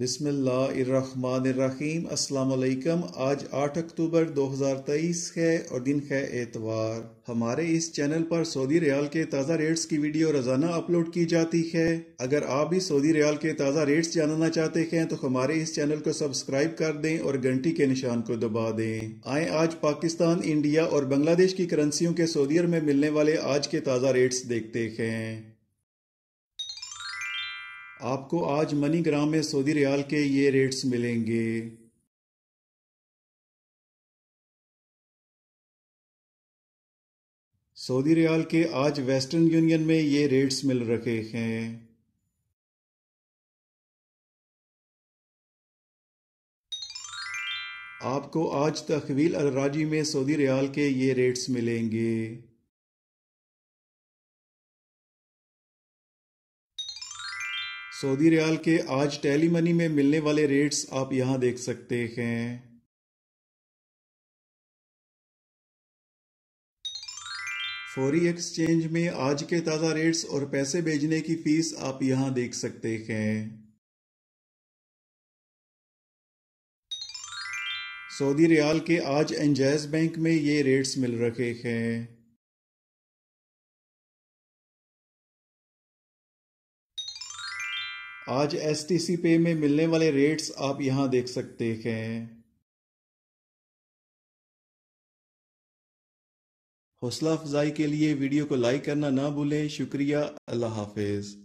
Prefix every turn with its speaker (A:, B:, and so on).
A: बिस्मिल्लाम अस्सलाम आज 8 अक्टूबर 2023 है और दिन है एतवार हमारे इस चैनल पर सऊदी रियाल के ताज़ा रेट्स की वीडियो रोज़ाना अपलोड की जाती है अगर आप भी सऊदी रियाल के ताज़ा रेट्स जानना चाहते हैं तो हमारे इस चैनल को सब्सक्राइब कर दें और घंटी के निशान को दबा दें आए आज पाकिस्तान इंडिया और बांग्लादेश की करेंसियों के सऊदी में मिलने वाले आज के ताज़ा रेट्स देखते हैं आपको आज मनीग्राम में सऊदी रियाल के ये रेट्स मिलेंगे
B: सऊदी रियाल के आज वेस्टर्न यूनियन में ये रेट्स मिल रखे हैं आपको आज तखवील अलराजी में सऊदी रियाल के ये रेट्स मिलेंगे सऊदी रियाल के आज टैली मनी में मिलने वाले रेट्स आप यहां देख सकते हैं
A: फौरी एक्सचेंज में आज के ताज़ा रेट्स और पैसे भेजने की फीस आप यहां देख सकते हैं
B: सऊदी रियाल के आज एंजैज बैंक में ये रेट्स मिल रखे हैं आज एस टी सी पे में मिलने वाले रेट्स आप यहां देख सकते हैं हौसला अफजाई के लिए वीडियो को लाइक करना ना भूलें शुक्रिया अल्लाह हाफिज़